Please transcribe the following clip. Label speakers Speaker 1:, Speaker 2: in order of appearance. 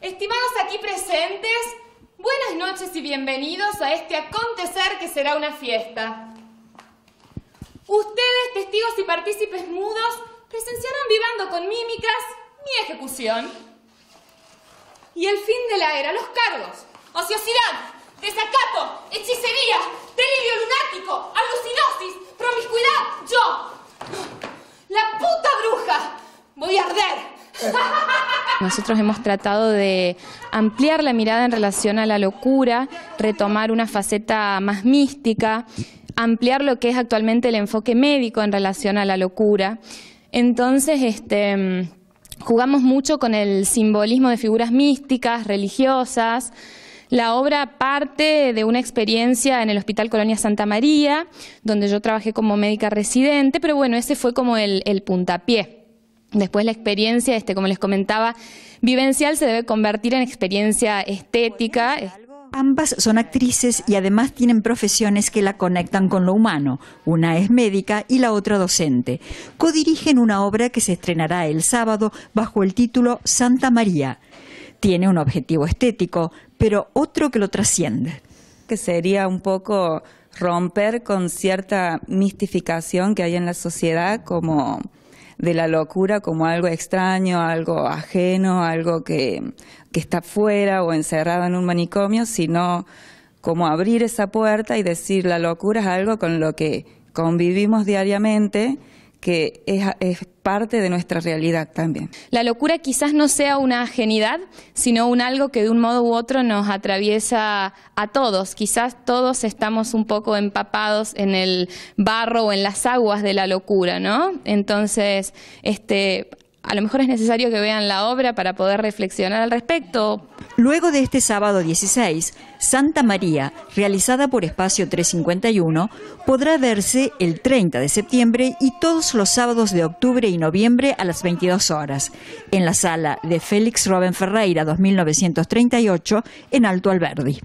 Speaker 1: Estimados aquí presentes, buenas noches y bienvenidos a este acontecer que será una fiesta. Ustedes, testigos y partícipes mudos, presenciaron vivando con mímicas mi ejecución. Y el fin de la era, los cargos, ociosidad, desacato, hechicería, delirio lunático,
Speaker 2: Nosotros hemos tratado de ampliar la mirada en relación a la locura, retomar una faceta más mística, ampliar lo que es actualmente el enfoque médico en relación a la locura. Entonces, este, jugamos mucho con el simbolismo de figuras místicas, religiosas. La obra parte de una experiencia en el Hospital Colonia Santa María, donde yo trabajé como médica residente, pero bueno, ese fue como el puntapié. Después la experiencia, este, como les comentaba, vivencial se debe convertir en experiencia estética.
Speaker 3: Ambas son actrices y además tienen profesiones que la conectan con lo humano. Una es médica y la otra docente. Codirigen una obra que se estrenará el sábado bajo el título Santa María. Tiene un objetivo estético, pero otro que lo trasciende. Que sería
Speaker 4: un poco romper con cierta mistificación que hay en la sociedad como de la locura como algo extraño, algo ajeno, algo que, que está fuera o encerrado en un manicomio, sino como abrir esa puerta y decir la locura es algo con lo que convivimos diariamente que es, parte de nuestra realidad también.
Speaker 2: La locura quizás no sea una ajenidad, sino un algo que de un modo u otro nos atraviesa a todos. Quizás todos estamos un poco empapados en el barro o en las aguas de la locura, ¿no? Entonces, este, a lo mejor es necesario que vean la obra para poder reflexionar al respecto,
Speaker 3: Luego de este sábado 16, Santa María, realizada por Espacio 351, podrá verse el 30 de septiembre y todos los sábados de octubre y noviembre a las 22 horas, en la sala de Félix Robin Ferreira 2938 en Alto Alberdi.